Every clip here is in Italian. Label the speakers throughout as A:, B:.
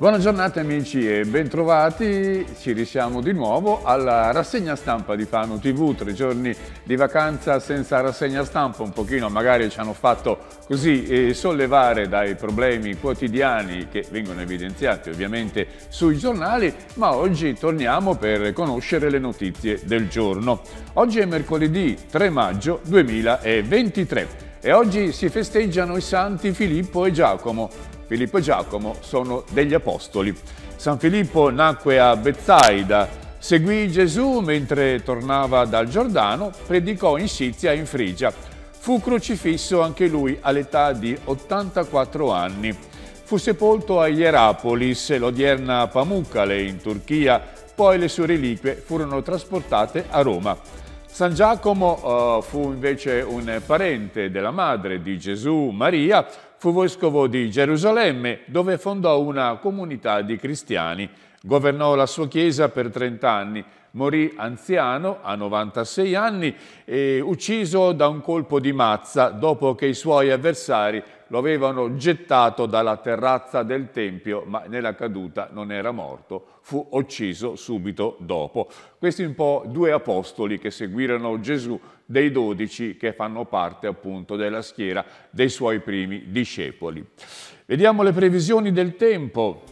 A: Buona giornata amici e bentrovati, ci risiamo di nuovo alla rassegna stampa di Fano TV, tre giorni di vacanza senza rassegna stampa, un pochino magari ci hanno fatto così eh, sollevare dai problemi quotidiani che vengono evidenziati ovviamente sui giornali, ma oggi torniamo per conoscere le notizie del giorno. Oggi è mercoledì 3 maggio 2023 e oggi si festeggiano i santi Filippo e Giacomo, Filippo e Giacomo sono degli apostoli. San Filippo nacque a Bethsaida, seguì Gesù mentre tornava dal Giordano, predicò in Scizia e in Frigia. Fu crocifisso anche lui all'età di 84 anni. Fu sepolto a Ierapolis, l'odierna Pamukkale in Turchia, poi le sue reliquie furono trasportate a Roma. San Giacomo uh, fu invece un parente della madre di Gesù, Maria, fu vescovo di Gerusalemme, dove fondò una comunità di cristiani. Governò la sua chiesa per trent'anni morì anziano a 96 anni, e ucciso da un colpo di mazza dopo che i suoi avversari lo avevano gettato dalla terrazza del Tempio, ma nella caduta non era morto, fu ucciso subito dopo. Questi un po' due apostoli che seguirono Gesù dei dodici che fanno parte appunto della schiera dei suoi primi discepoli. Vediamo le previsioni del tempo.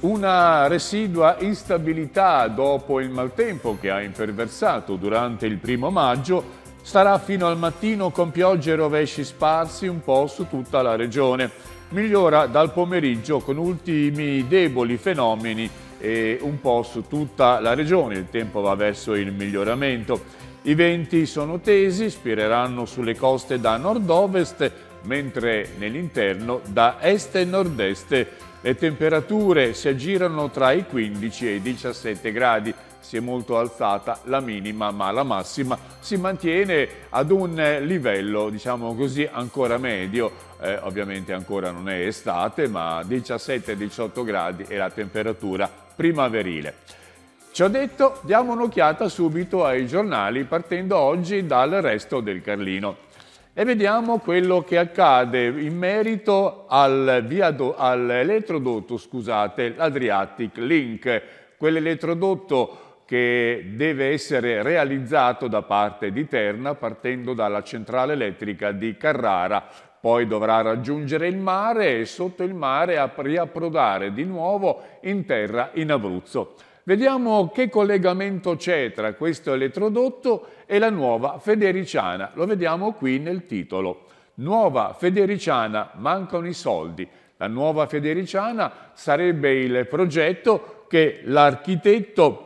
A: Una residua instabilità dopo il maltempo che ha imperversato durante il primo maggio starà fino al mattino con piogge e rovesci sparsi un po' su tutta la regione. Migliora dal pomeriggio con ultimi deboli fenomeni e un po' su tutta la regione. Il tempo va verso il miglioramento. I venti sono tesi, spireranno sulle coste da nord-ovest, mentre nell'interno da est e nord-est le temperature si aggirano tra i 15 e i 17 gradi, si è molto alzata la minima ma la massima si mantiene ad un livello diciamo così ancora medio eh, ovviamente ancora non è estate ma 17-18 gradi è la temperatura primaverile Ciò detto diamo un'occhiata subito ai giornali partendo oggi dal resto del Carlino e vediamo quello che accade in merito al all'elettrodotto, scusate, Adriatic Link, quell'elettrodotto che deve essere realizzato da parte di Terna partendo dalla centrale elettrica di Carrara, poi dovrà raggiungere il mare e sotto il mare riapprodare di nuovo in terra in Abruzzo. Vediamo che collegamento c'è tra questo elettrodotto e la nuova federiciana. Lo vediamo qui nel titolo. Nuova federiciana, mancano i soldi. La nuova federiciana sarebbe il progetto che l'architetto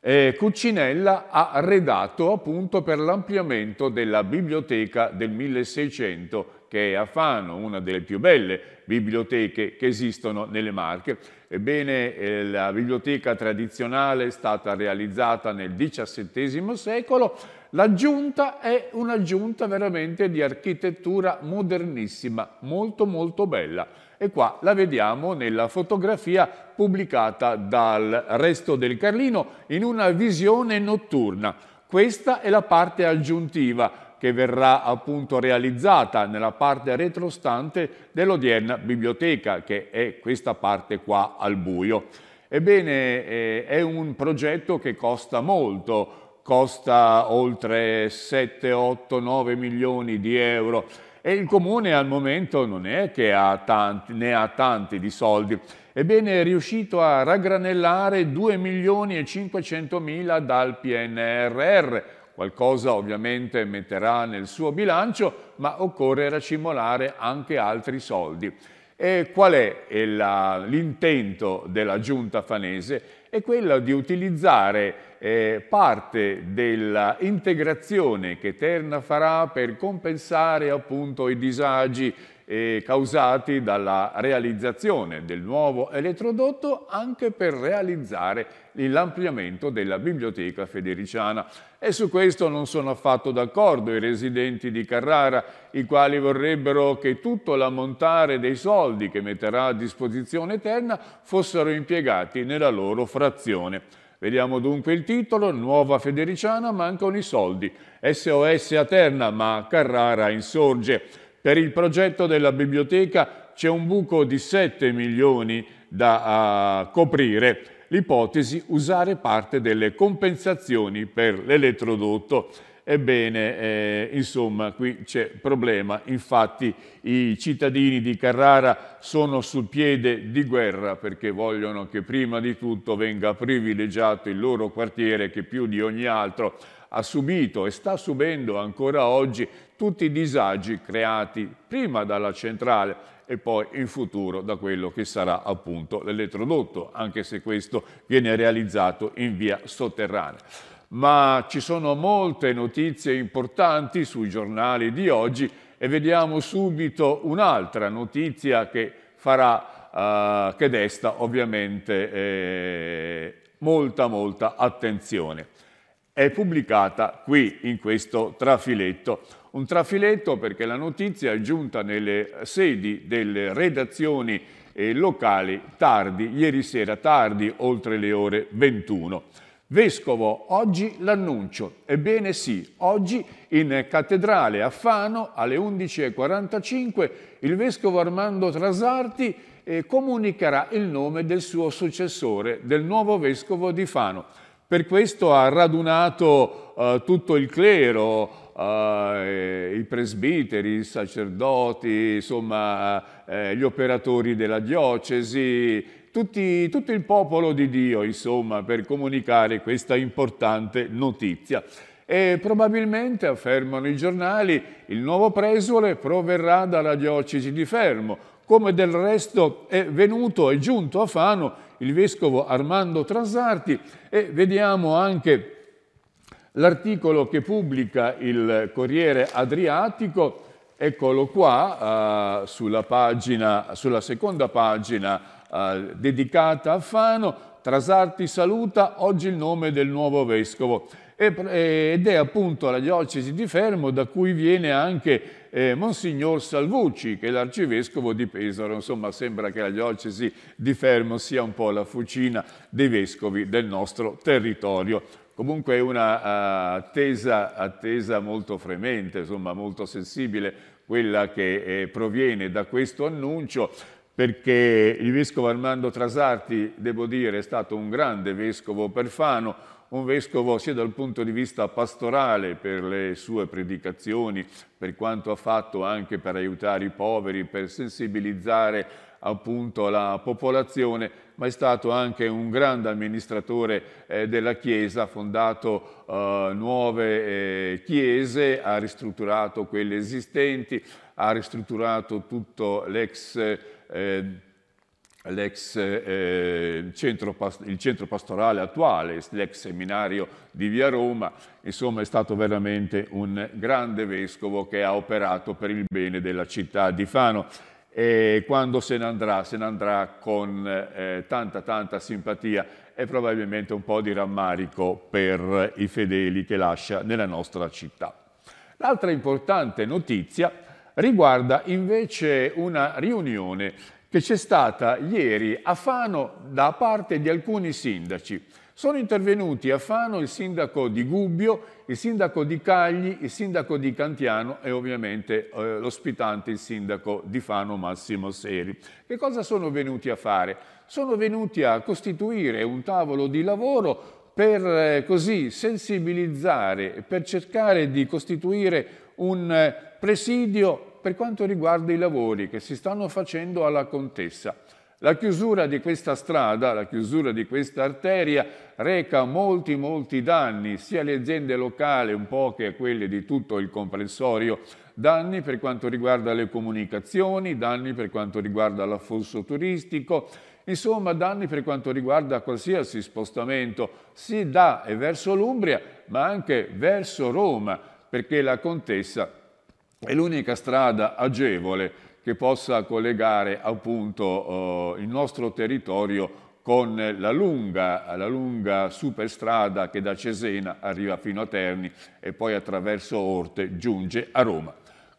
A: eh, Cuccinella ha redatto appunto per l'ampliamento della biblioteca del 1600 che è a Fano, una delle più belle biblioteche che esistono nelle Marche. Ebbene, eh, la biblioteca tradizionale è stata realizzata nel XVII secolo, l'aggiunta è un'aggiunta veramente di architettura modernissima, molto molto bella. E qua la vediamo nella fotografia pubblicata dal Resto del Carlino in una visione notturna. Questa è la parte aggiuntiva che verrà appunto realizzata nella parte retrostante dell'odierna biblioteca, che è questa parte qua al buio. Ebbene, eh, è un progetto che costa molto, costa oltre 7, 8, 9 milioni di euro e il Comune al momento non è che ha tanti, ne ha tanti di soldi. Ebbene, è riuscito a raggranellare 2 milioni e 500 mila dal PNRR, qualcosa ovviamente metterà nel suo bilancio, ma occorre racimolare anche altri soldi. E qual è l'intento della giunta fanese? È quello di utilizzare eh, parte dell'integrazione che Terna farà per compensare appunto i disagi eh, causati dalla realizzazione del nuovo elettrodotto anche per realizzare l'ampliamento della biblioteca federiciana. E su questo non sono affatto d'accordo i residenti di Carrara, i quali vorrebbero che tutto l'ammontare dei soldi che metterà a disposizione Terna fossero impiegati nella loro frazione. Vediamo dunque il titolo, Nuova Federiciana mancano i soldi, SOS a Terna ma Carrara insorge. Per il progetto della biblioteca c'è un buco di 7 milioni da uh, coprire. L'ipotesi usare parte delle compensazioni per l'elettrodotto. Ebbene, eh, insomma, qui c'è problema. Infatti i cittadini di Carrara sono sul piede di guerra perché vogliono che prima di tutto venga privilegiato il loro quartiere che più di ogni altro ha subito e sta subendo ancora oggi tutti i disagi creati prima dalla centrale e poi in futuro da quello che sarà appunto l'elettrodotto, anche se questo viene realizzato in via sotterranea. Ma ci sono molte notizie importanti sui giornali di oggi e vediamo subito un'altra notizia che farà, eh, che desta ovviamente eh, molta molta attenzione. È pubblicata qui in questo trafiletto un trafiletto perché la notizia è giunta nelle sedi delle redazioni eh, locali tardi, ieri sera tardi, oltre le ore 21. Vescovo, oggi l'annuncio. Ebbene sì, oggi in cattedrale a Fano alle 11.45 il vescovo Armando Trasarti eh, comunicherà il nome del suo successore, del nuovo vescovo di Fano. Per questo ha radunato eh, tutto il clero, eh, eh, i presbiteri, i sacerdoti, insomma eh, eh, gli operatori della diocesi, tutti, tutto il popolo di Dio, insomma, per comunicare questa importante notizia. E probabilmente, affermano i giornali, il nuovo presole proverrà dalla diocesi di Fermo, come del resto è venuto e giunto a Fano il vescovo Armando Transarti e vediamo anche L'articolo che pubblica il Corriere Adriatico, eccolo qua, eh, sulla, pagina, sulla, seconda pagina eh, dedicata a Fano, Trasarti saluta oggi il nome del nuovo vescovo ed è appunto la diocesi di Fermo da cui viene anche eh, Monsignor Salvucci, che è l'arcivescovo di Pesaro. Insomma, sembra che la diocesi di Fermo sia un po' la fucina dei vescovi del nostro territorio. Comunque è una eh, attesa, attesa molto fremente, insomma molto sensibile, quella che eh, proviene da questo annuncio, perché il vescovo Armando Trasarti, devo dire, è stato un grande vescovo perfano, un vescovo sia dal punto di vista pastorale per le sue predicazioni, per quanto ha fatto anche per aiutare i poveri, per sensibilizzare appunto la popolazione, ma è stato anche un grande amministratore eh, della Chiesa, ha fondato eh, nuove eh, chiese, ha ristrutturato quelle esistenti, ha ristrutturato tutto l'ex eh, l'ex eh, centro, il centro pastorale attuale, l'ex seminario di Via Roma, insomma è stato veramente un grande vescovo che ha operato per il bene della città di Fano e quando se ne andrà, se ne andrà con eh, tanta tanta simpatia e probabilmente un po' di rammarico per i fedeli che lascia nella nostra città. L'altra importante notizia riguarda invece una riunione che c'è stata ieri a Fano da parte di alcuni sindaci sono intervenuti a Fano il sindaco di Gubbio, il sindaco di Cagli, il sindaco di Cantiano e ovviamente eh, l'ospitante, il sindaco di Fano Massimo Seri. Che cosa sono venuti a fare? Sono venuti a costituire un tavolo di lavoro per eh, così sensibilizzare, per cercare di costituire un eh, presidio per quanto riguarda i lavori che si stanno facendo alla contessa. La chiusura di questa strada, la chiusura di questa arteria, reca molti, molti danni, sia alle aziende locali un po' che a quelle di tutto il comprensorio, danni per quanto riguarda le comunicazioni, danni per quanto riguarda l'affosso turistico, insomma danni per quanto riguarda qualsiasi spostamento, si da e verso l'Umbria, ma anche verso Roma, perché la Contessa è l'unica strada agevole che possa collegare appunto eh, il nostro territorio con la lunga, la lunga, superstrada che da Cesena arriva fino a Terni e poi attraverso Orte giunge a Roma.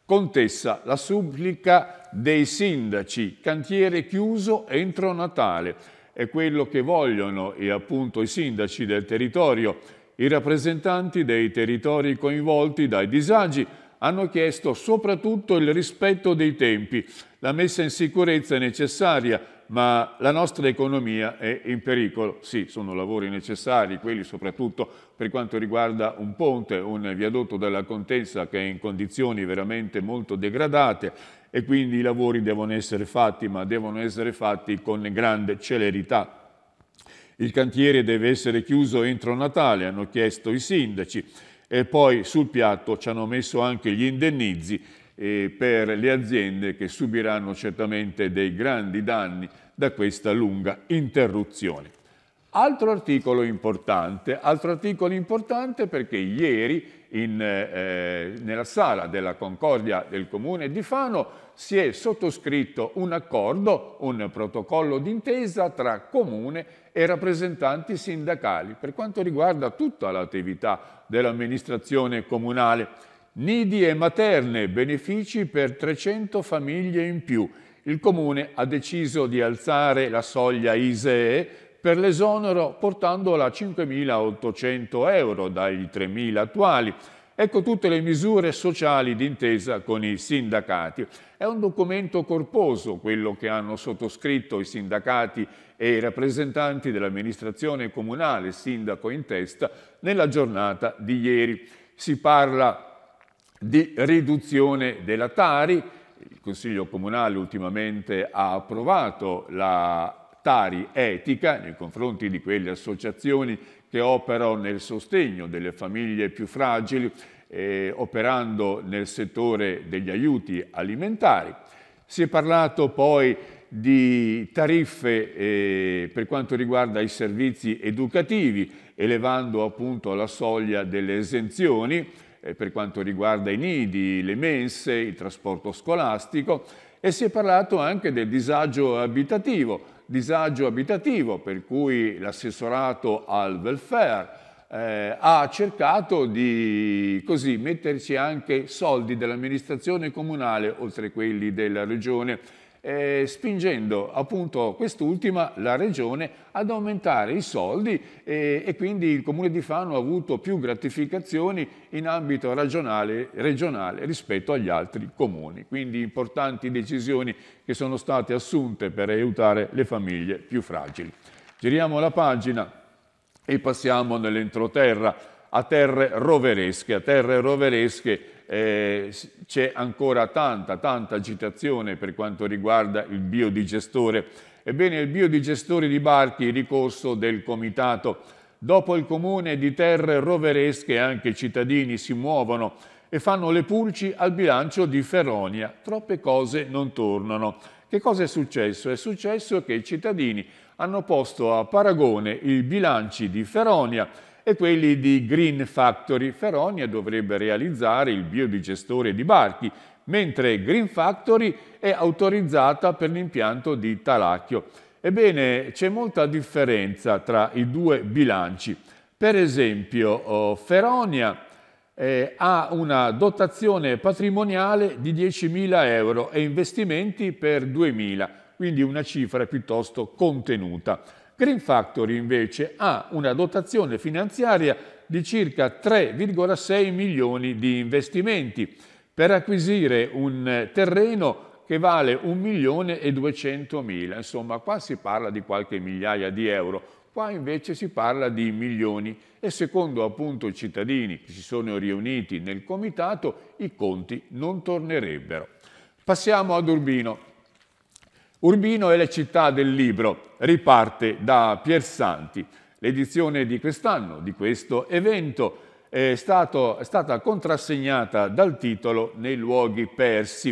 A: Contessa la supplica dei sindaci, cantiere chiuso entro Natale. È quello che vogliono e appunto i sindaci del territorio, i rappresentanti dei territori coinvolti dai disagi, hanno chiesto soprattutto il rispetto dei tempi. La messa in sicurezza è necessaria, ma la nostra economia è in pericolo. Sì, sono lavori necessari, quelli soprattutto per quanto riguarda un ponte, un viadotto della Contenza che è in condizioni veramente molto degradate e quindi i lavori devono essere fatti, ma devono essere fatti con grande celerità. Il cantiere deve essere chiuso entro Natale, hanno chiesto i sindaci e poi sul piatto ci hanno messo anche gli indennizi eh, per le aziende che subiranno certamente dei grandi danni da questa lunga interruzione. Altro articolo importante, altro articolo importante perché ieri in, eh, eh, nella sala della Concordia del Comune di Fano si è sottoscritto un accordo, un protocollo d'intesa tra Comune e rappresentanti sindacali per quanto riguarda tutta l'attività dell'amministrazione comunale. Nidi e materne, benefici per 300 famiglie in più. Il Comune ha deciso di alzare la soglia ISEE per l'esonero portandola a 5.800 euro dai 3.000 attuali. Ecco tutte le misure sociali d'intesa con i sindacati. È un documento corposo quello che hanno sottoscritto i sindacati e i rappresentanti dell'amministrazione comunale, sindaco in testa, nella giornata di ieri. Si parla di riduzione della Tari, il Consiglio Comunale ultimamente ha approvato la pari etica nei confronti di quelle associazioni che operano nel sostegno delle famiglie più fragili, eh, operando nel settore degli aiuti alimentari. Si è parlato poi di tariffe eh, per quanto riguarda i servizi educativi, elevando appunto la soglia delle esenzioni eh, per quanto riguarda i nidi, le mense, il trasporto scolastico e si è parlato anche del disagio abitativo, disagio abitativo, per cui l'assessorato al welfare eh, ha cercato di così metterci anche soldi dell'amministrazione comunale oltre quelli della regione eh, spingendo appunto quest'ultima, la Regione, ad aumentare i soldi eh, e quindi il Comune di Fano ha avuto più gratificazioni in ambito regionale, regionale rispetto agli altri comuni. Quindi importanti decisioni che sono state assunte per aiutare le famiglie più fragili. Giriamo la pagina e passiamo nell'entroterra a terre roveresche, a terre roveresche eh, c'è ancora tanta, tanta agitazione per quanto riguarda il biodigestore. Ebbene, il biodigestore di Barchi, ricorso del Comitato, dopo il comune di terre roveresche anche i cittadini si muovono e fanno le pulci al bilancio di Ferronia. Troppe cose non tornano. Che cosa è successo? È successo che i cittadini hanno posto a paragone i bilanci di Ferronia e quelli di Green Factory. Feronia dovrebbe realizzare il biodigestore di barchi, mentre Green Factory è autorizzata per l'impianto di Talacchio. Ebbene, c'è molta differenza tra i due bilanci. Per esempio, oh, Feronia eh, ha una dotazione patrimoniale di 10.000 euro e investimenti per 2.000, quindi una cifra piuttosto contenuta. Green Factory invece ha una dotazione finanziaria di circa 3,6 milioni di investimenti per acquisire un terreno che vale 1 milione e 200 mila, insomma qua si parla di qualche migliaia di euro, qua invece si parla di milioni e secondo appunto i cittadini che si sono riuniti nel comitato i conti non tornerebbero. Passiamo ad Urbino. Urbino e le città del libro riparte da Piersanti. L'edizione di quest'anno, di questo evento, è, stato, è stata contrassegnata dal titolo Nei luoghi persi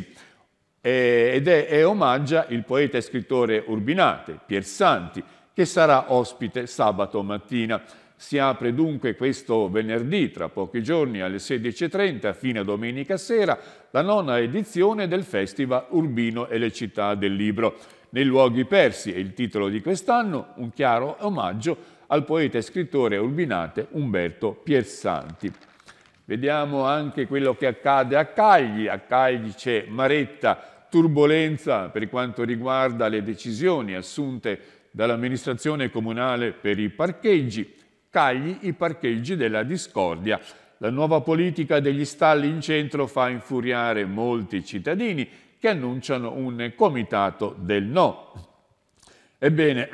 A: eh, ed è, è omaggia il poeta e scrittore Urbinate, Piersanti, che sarà ospite sabato mattina. Si apre dunque questo venerdì, tra pochi giorni, alle 16.30, fino a domenica sera, la nona edizione del Festival Urbino e le città del libro. Nei luoghi persi è il titolo di quest'anno, un chiaro omaggio al poeta e scrittore urbinate Umberto Piersanti. Vediamo anche quello che accade a Cagli. A Cagli c'è maretta, turbolenza per quanto riguarda le decisioni assunte dall'amministrazione comunale per i parcheggi cagli i parcheggi della discordia. La nuova politica degli stalli in centro fa infuriare molti cittadini che annunciano un comitato del no. Ebbene,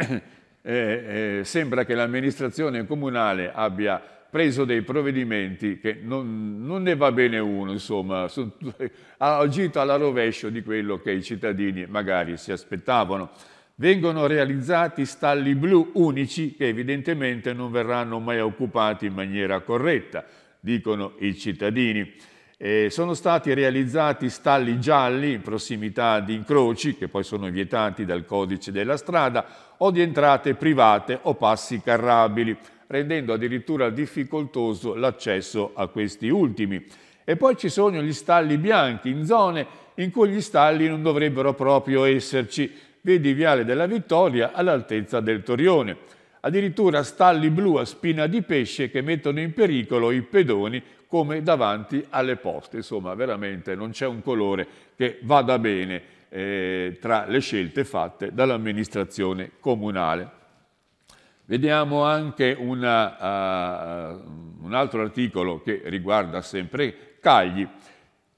A: eh, eh, sembra che l'amministrazione comunale abbia preso dei provvedimenti che non, non ne va bene uno, insomma, sono, ha agito alla rovescio di quello che i cittadini magari si aspettavano vengono realizzati stalli blu unici che evidentemente non verranno mai occupati in maniera corretta, dicono i cittadini. Eh, sono stati realizzati stalli gialli in prossimità di incroci, che poi sono vietati dal codice della strada, o di entrate private o passi carrabili, rendendo addirittura difficoltoso l'accesso a questi ultimi. E poi ci sono gli stalli bianchi in zone in cui gli stalli non dovrebbero proprio esserci, vedi Viale della Vittoria all'altezza del Torione. Addirittura stalli blu a spina di pesce che mettono in pericolo i pedoni come davanti alle poste. Insomma, veramente non c'è un colore che vada bene eh, tra le scelte fatte dall'amministrazione comunale. Vediamo anche una, uh, un altro articolo che riguarda sempre Cagli.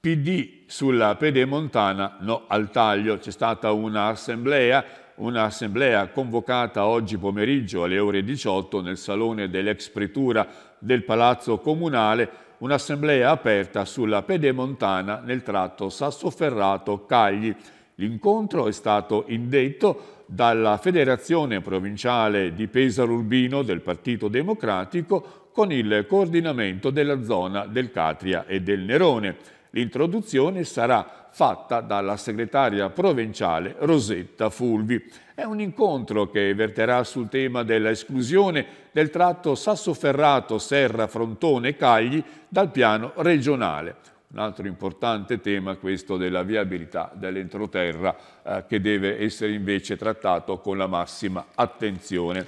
A: PD sulla Pedemontana, no al taglio, c'è stata un'assemblea, un'assemblea convocata oggi pomeriggio alle ore 18 nel salone dell'ex pretura del Palazzo Comunale, un'assemblea aperta sulla Pedemontana nel tratto Sassoferrato-Cagli. L'incontro è stato indetto dalla Federazione Provinciale di Pesaro Urbino del Partito Democratico con il coordinamento della zona del Catria e del Nerone. L'introduzione sarà fatta dalla segretaria provinciale Rosetta Fulvi. È un incontro che verterà sul tema dell'esclusione del tratto Sassoferrato, Serra, Frontone, Cagli dal piano regionale. Un altro importante tema è questo della viabilità dell'entroterra eh, che deve essere invece trattato con la massima attenzione.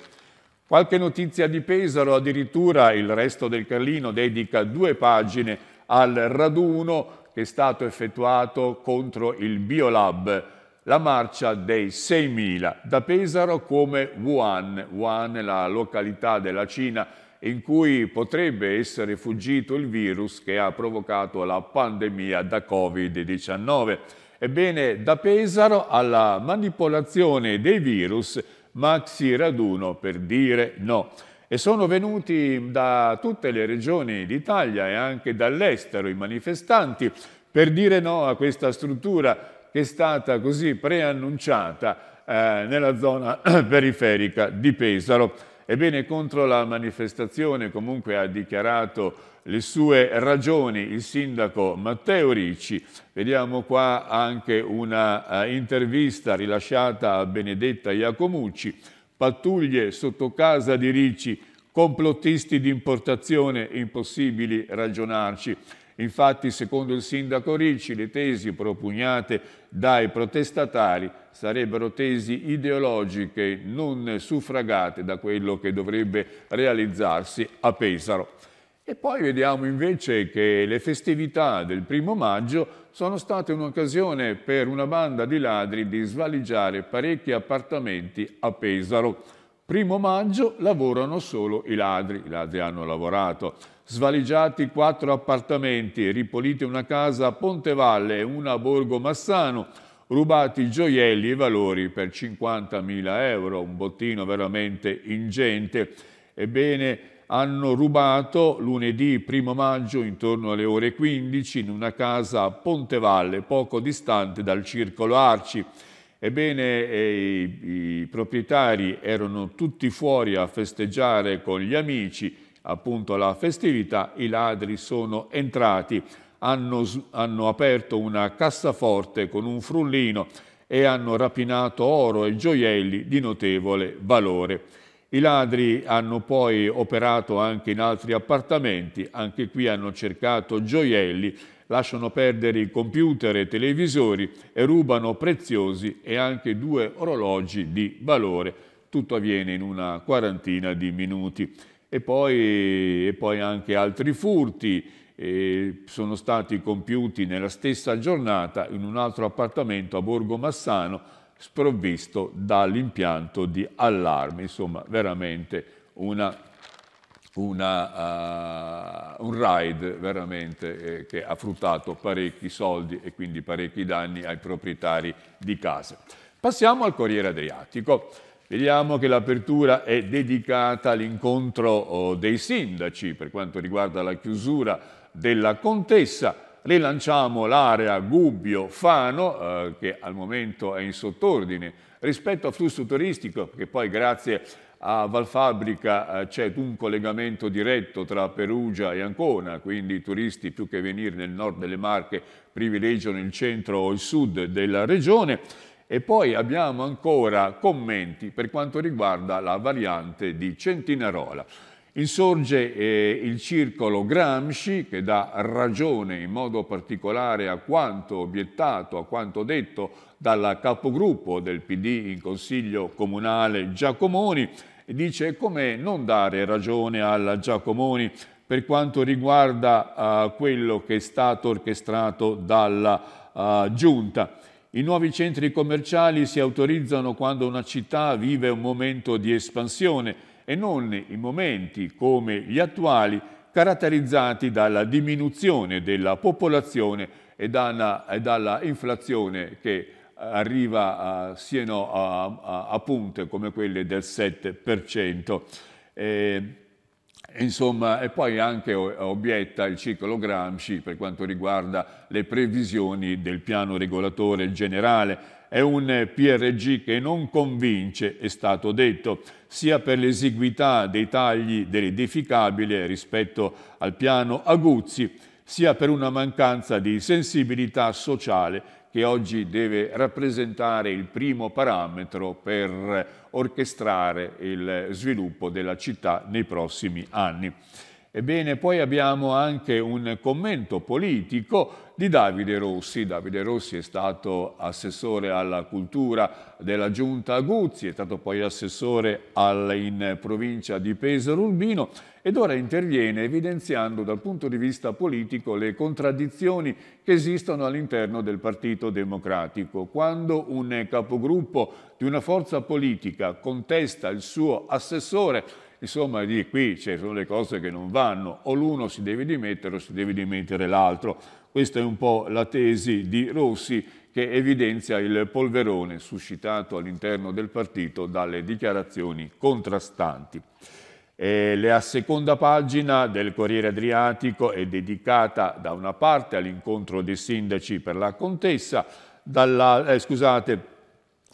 A: Qualche notizia di Pesaro, addirittura il resto del Carlino dedica due pagine al raduno che è stato effettuato contro il Biolab, la marcia dei 6.000, da Pesaro come Wuhan, Wuhan la località della Cina in cui potrebbe essere fuggito il virus che ha provocato la pandemia da Covid-19. Ebbene, da Pesaro alla manipolazione dei virus, maxi raduno per dire no e sono venuti da tutte le regioni d'Italia e anche dall'estero i manifestanti per dire no a questa struttura che è stata così preannunciata eh, nella zona periferica di Pesaro. Ebbene, contro la manifestazione comunque ha dichiarato le sue ragioni il sindaco Matteo Ricci. Vediamo qua anche una uh, intervista rilasciata a Benedetta Iacomucci, pattuglie sotto casa di ricci, complottisti di importazione, impossibili ragionarci. Infatti, secondo il sindaco Ricci, le tesi propugnate dai protestatari sarebbero tesi ideologiche non suffragate da quello che dovrebbe realizzarsi a Pesaro. E poi vediamo invece che le festività del primo maggio sono state un'occasione per una banda di ladri di svaligiare parecchi appartamenti a Pesaro. Primo maggio lavorano solo i ladri, i ladri hanno lavorato. Svaligiati quattro appartamenti, ripulite una casa a Pontevalle e una a Borgo Massano, rubati gioielli e valori per 50.000 euro, un bottino veramente ingente. Ebbene, hanno rubato lunedì 1 maggio intorno alle ore 15 in una casa a Pontevalle, poco distante dal circolo Arci. Ebbene, eh, i, i proprietari erano tutti fuori a festeggiare con gli amici, appunto la festività, i ladri sono entrati, hanno, hanno aperto una cassaforte con un frullino e hanno rapinato oro e gioielli di notevole valore. I ladri hanno poi operato anche in altri appartamenti, anche qui hanno cercato gioielli, lasciano perdere i computer e televisori e rubano preziosi e anche due orologi di valore. Tutto avviene in una quarantina di minuti. E poi, e poi anche altri furti eh, sono stati compiuti nella stessa giornata in un altro appartamento a Borgo Massano sprovvisto dall'impianto di allarme, insomma veramente una, una, uh, un ride veramente, eh, che ha fruttato parecchi soldi e quindi parecchi danni ai proprietari di case. Passiamo al Corriere Adriatico. Vediamo che l'apertura è dedicata all'incontro oh, dei sindaci per quanto riguarda la chiusura della contessa rilanciamo l'area Gubbio-Fano, eh, che al momento è in sottordine, rispetto al flusso turistico, che poi grazie a Valfabbrica eh, c'è un collegamento diretto tra Perugia e Ancona, quindi i turisti più che venire nel nord delle Marche privilegiano il centro o il sud della regione. E poi abbiamo ancora commenti per quanto riguarda la variante di Centinarola. Insorge eh, il circolo Gramsci che dà ragione in modo particolare a quanto obiettato, a quanto detto dal capogruppo del PD in Consiglio Comunale Giacomoni e dice come non dare ragione alla Giacomoni per quanto riguarda eh, quello che è stato orchestrato dalla eh, Giunta. I nuovi centri commerciali si autorizzano quando una città vive un momento di espansione e non in momenti come gli attuali caratterizzati dalla diminuzione della popolazione e, dalla, e dalla inflazione che arriva a, siano a, a, a, punte come quelle del 7%. E, insomma, e poi anche obietta il ciclo Gramsci per quanto riguarda le previsioni del piano regolatore generale è un PRG che non convince, è stato detto, sia per l'esiguità dei tagli dell'edificabile rispetto al piano Aguzzi, sia per una mancanza di sensibilità sociale che oggi deve rappresentare il primo parametro per orchestrare il sviluppo della città nei prossimi anni. Ebbene, poi abbiamo anche un commento politico di Davide Rossi. Davide Rossi è stato assessore alla cultura della Giunta Guzzi, è stato poi assessore al, in provincia di Pesaro Urbino ed ora interviene evidenziando dal punto di vista politico le contraddizioni che esistono all'interno del Partito Democratico. Quando un capogruppo di una forza politica contesta il suo assessore Insomma, di qui ci cioè, sono le cose che non vanno, o l'uno si deve dimettere o si deve dimettere l'altro. Questa è un po' la tesi di Rossi che evidenzia il polverone suscitato all'interno del partito dalle dichiarazioni contrastanti. la seconda pagina del Corriere Adriatico è dedicata da una parte all'incontro dei sindaci per la contessa, dalla, eh, scusate,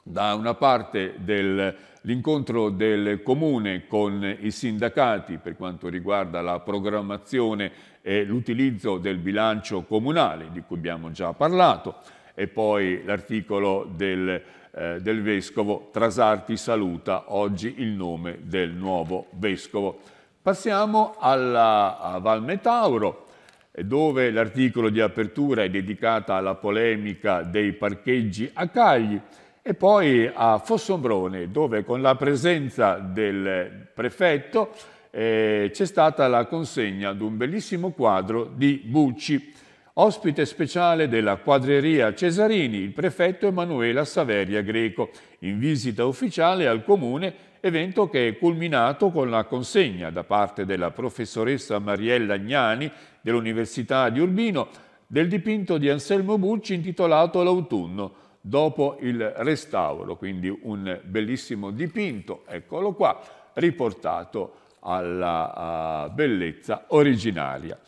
A: da una parte del l'incontro del Comune con i sindacati per quanto riguarda la programmazione e l'utilizzo del bilancio comunale, di cui abbiamo già parlato, e poi l'articolo del, eh, del Vescovo Trasarti saluta oggi il nome del nuovo Vescovo. Passiamo alla, a Metauro dove l'articolo di apertura è dedicato alla polemica dei parcheggi a Cagli e poi a Fossombrone, dove con la presenza del prefetto eh, c'è stata la consegna di un bellissimo quadro di Bucci, ospite speciale della quadreria Cesarini, il prefetto Emanuela Saveria Greco, in visita ufficiale al comune, evento che è culminato con la consegna da parte della professoressa Mariella Agnani dell'Università di Urbino del dipinto di Anselmo Bucci intitolato L'autunno, dopo il restauro, quindi un bellissimo dipinto, eccolo qua, riportato alla bellezza originaria.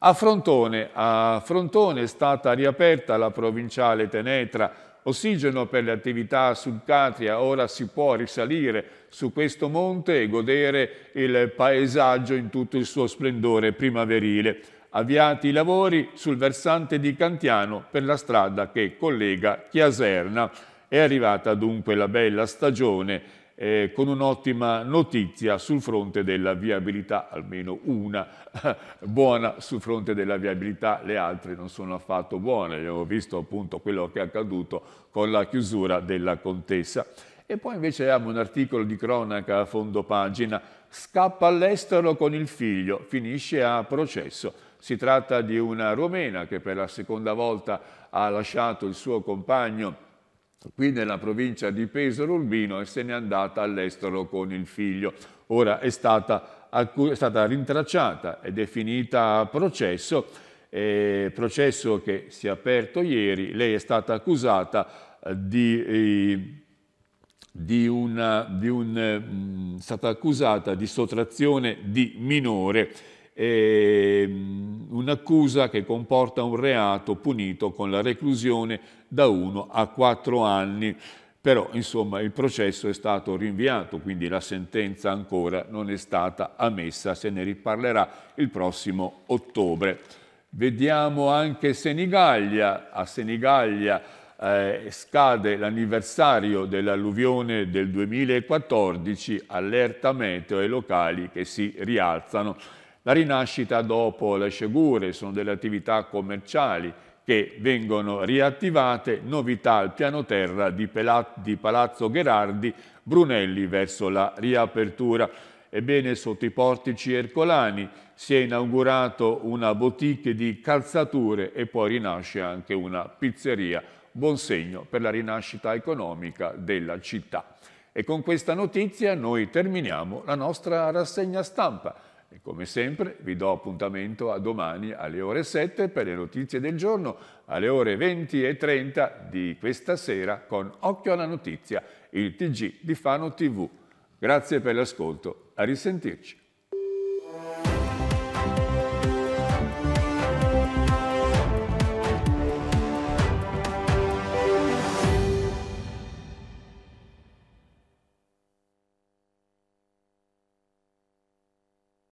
A: A Frontone, a Frontone è stata riaperta la provinciale Tenetra ossigeno per le attività subcatria, ora si può risalire su questo monte e godere il paesaggio in tutto il suo splendore primaverile avviati i lavori sul versante di Cantiano per la strada che collega Chiaserna. È arrivata dunque la bella stagione eh, con un'ottima notizia sul fronte della viabilità, almeno una buona sul fronte della viabilità, le altre non sono affatto buone, abbiamo visto appunto quello che è accaduto con la chiusura della contessa. E poi invece abbiamo un articolo di cronaca a fondo pagina, scappa all'estero con il figlio, finisce a processo. Si tratta di una romena che per la seconda volta ha lasciato il suo compagno qui nella provincia di Pesaro Urbino e se n'è andata all'estero con il figlio. Ora è stata, è stata rintracciata ed è finita a processo, eh, processo che si è aperto ieri. Lei è stata accusata eh, di... Eh, di una, di un, mh, mm, stata accusata di sottrazione di minore Ehm, un'accusa che comporta un reato punito con la reclusione da 1 a 4 anni. Però, insomma, il processo è stato rinviato, quindi la sentenza ancora non è stata ammessa, se ne riparlerà il prossimo ottobre. Vediamo anche Senigallia. A Senigallia eh, scade l'anniversario dell'alluvione del 2014, allerta meteo e locali che si rialzano. La rinascita dopo le sciagure sono delle attività commerciali che vengono riattivate, novità al piano terra di, Palazzo Gherardi, Brunelli verso la riapertura. Ebbene, sotto i portici ercolani si è inaugurato una boutique di calzature e poi rinasce anche una pizzeria. Buon segno per la rinascita economica della città. E con questa notizia noi terminiamo la nostra rassegna stampa. E come sempre vi do appuntamento a domani alle ore 7 per le notizie del giorno, alle ore 20 e 30 di questa sera con Occhio alla Notizia, il TG di Fano TV. Grazie per l'ascolto, a risentirci.